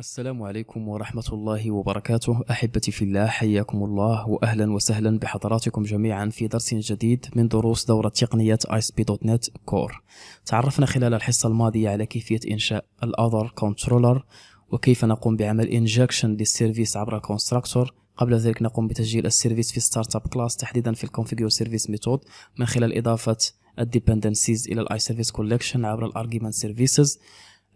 السلام عليكم ورحمة الله وبركاته أحبتي في الله حياكم الله وأهلا وسهلا بحضراتكم جميعا في درس جديد من دروس دورة تقنية ISP.NET دوت نت كور تعرفنا خلال الحصة الماضية على كيفية إنشاء الأذر كنترولر وكيف نقوم بعمل إنجكشن للسيرفيس عبر كونستراكتور قبل ذلك نقوم بتسجيل السيرفيس في ستارت اب كلاس تحديدا في الكونفيجور سيرفيس ميثود من خلال إضافة الديبندنسيز إلى الآي سيرفيس كولكشن عبر الارجيومنت سيرفيسز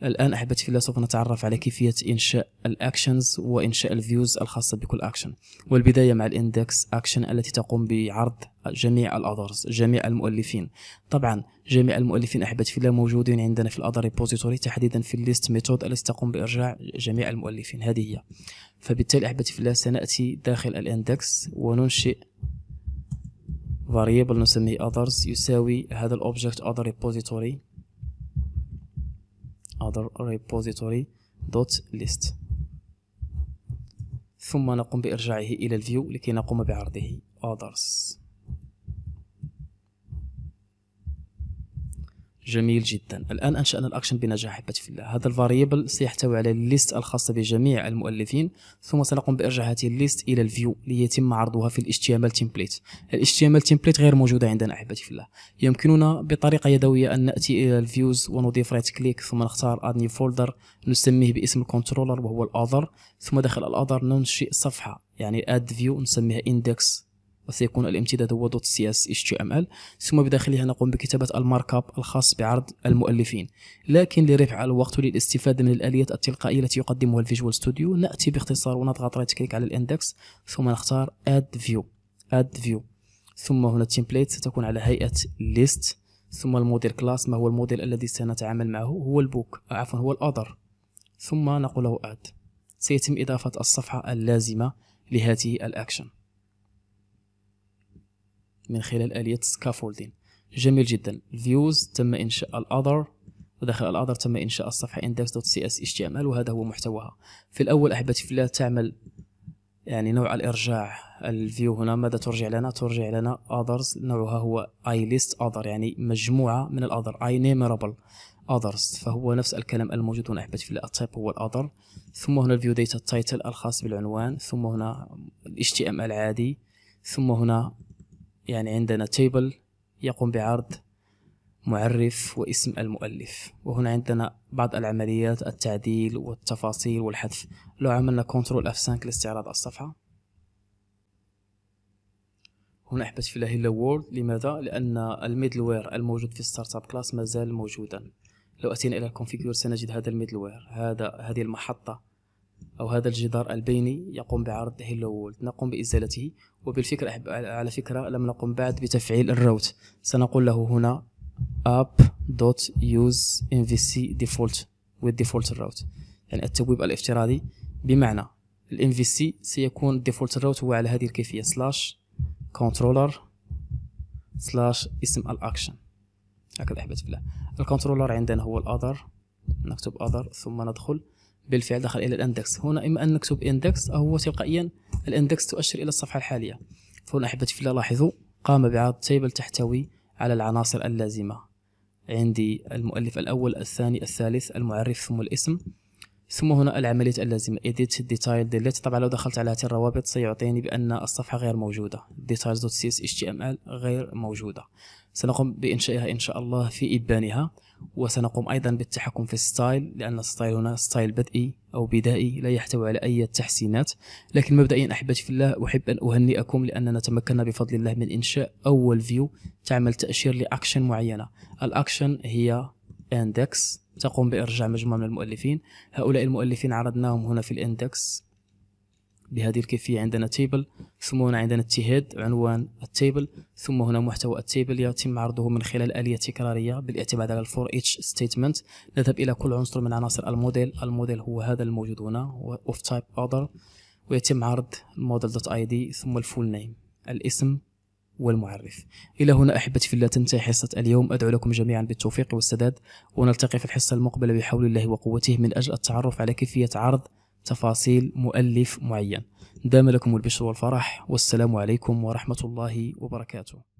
الان احبتي في الله سوف نتعرف على كيفيه انشاء الاكشنز وانشاء الفيوز الخاصه بكل اكشن والبدايه مع الاندكس اكشن التي تقوم بعرض جميع الاذرز جميع المؤلفين طبعا جميع المؤلفين احبتي في الله موجودين عندنا في الاذر ريبوزيتوري تحديدا في الليست ميثود التي تقوم بارجاع جميع المؤلفين هذه هي فبالتالي احبتي في الله سناتي داخل الاندكس وننشئ variable نسميه others يساوي هذا الاوبجكت other repository other repository dot list ثم نقوم بإرجاعه إلى الفيو لكي نقوم بعرضه others جميل جدا الان انشانا الاكشن بنجاح احبتي في الله هذا الفاريبل سيحتوي على الليست الخاصه بجميع المؤلفين ثم سنقوم بارجاع هذه الليست الى الفيو ليتم عرضها في ال HTML ام ال HTML تمبليت غير موجوده عندنا احبتي في الله يمكننا بطريقه يدويه ان ناتي الى الفيوز ونضيف رايت كليك ثم نختار اد نيو فولدر نسميه باسم الكنترولر وهو الاذر ثم داخل الاذر ننشئ صفحه يعني اد فيو نسميها اندكس وسيكون الامتداد هو دوت سي اس اتش تي ام ال ثم بداخله نقوم بكتابة المارك اب الخاص بعرض المؤلفين لكن لرفع الوقت للاستفادة من الآليات التلقائية التي يقدمها الفيجوال ستوديو نأتي باختصار ونضغط رايت كليك على الاندكس ثم نختار اد فيو اد فيو ثم هنا التمبليت ستكون على هيئة ليست ثم الموديل كلاس ما هو الموديل الذي سنتعامل معه هو البوك آه، عفوا هو الاذر ثم نقول له اد سيتم إضافة الصفحة اللازمة لهذه الأكشن من خلال آلية سكافولدين جميل جدا فيوز تم إنشاء الأذر وداخل الأذر تم إنشاء الصفحة index.css.html وهذا هو محتواها في الأول أحبتي في الله تعمل يعني نوع الارجاع الفيو هنا ماذا ترجع لنا ترجع لنا others نوعها هو اي ليست other يعني مجموعه من الاذر اي نيمرابل others فهو نفس الكلام الموجود هنا احبتي في التايب هو الاذر ثم هنا الفيو data title الخاص بالعنوان ثم هنا الاتش تي ام ال عادي ثم هنا يعني عندنا تيبل يقوم بعرض معرف واسم المؤلف وهنا عندنا بعض العمليات التعديل والتفاصيل والحذف لو عملنا كنترول اف 5 لاستعراض الصفحة هنا احبس في الهيلا وورد لماذا؟ لأن الميدلوير الموجود في ستارت اب كلاس مازال موجودا لو أتينا إلى الكونفيجور سنجد هذا الميدلوير هذا هذه المحطة أو هذا الجدار البيني يقوم بعرض هيلو نقوم بإزالته وبالفكرة على فكرة لم نقم بعد بتفعيل الروت سنقول له هنا app.use mvc default with default route يعني التبويب الافتراضي بمعنى ال mvc سيكون default route هو على هذه الكيفية slash controller slash اسم الاكشن هكذا أحبت بالله الكنترولر عندنا هو الاذر نكتب اذر ثم ندخل بالفعل دخل إلى الأندكس هنا إما أن نكتب إندكس أو هو تلقائيا الإندكس تؤشر إلى الصفحة الحالية فهنا أحبتي في الله لاحظوا قام بعرض تيبل تحتوي على العناصر اللازمة عندي المؤلف الأول الثاني الثالث المعرف ثم الاسم ثم هنا العملية اللازمة edit detail delete طبعا لو دخلت على هذه الروابط سيعطيني بأن الصفحة غير موجودة details.css html غير موجودة سنقوم بإنشائها إن شاء الله في إبانها وسنقوم أيضا بالتحكم في الستايل لأن الستايل هنا ستايل بدئي أو بدائي لا يحتوي على أي تحسينات لكن مبدئيا أحبتي في الله أحب أن أهنئكم لأننا تمكنا بفضل الله من إنشاء أول فيو تعمل تأشير لأكشن معينة الأكشن هي اندكس تقوم بإرجاع مجموعة من المؤلفين هؤلاء المؤلفين عرضناهم هنا في الاندكس لهذه الكيفية عندنا تيبل ثم هنا عندنا اتهاد عنوان التيبل ثم هنا محتوى التيبل يتم عرضه من خلال آلية تكرارية بالاعتماد على الفور اتش ستيتمنت نذهب إلى كل عنصر من عناصر الموديل الموديل هو هذا الموجود هنا اوف تايب اذر ويتم عرض الموديل دوت اي دي ثم الفول نيم الاسم والمعرف إلى هنا أحبتي في الله تنتهي حصة اليوم أدعو لكم جميعا بالتوفيق والسداد ونلتقي في الحصة المقبلة بحول الله وقوته من أجل التعرف على كيفية عرض تفاصيل مؤلف معين دام لكم البشر والفرح والسلام عليكم ورحمة الله وبركاته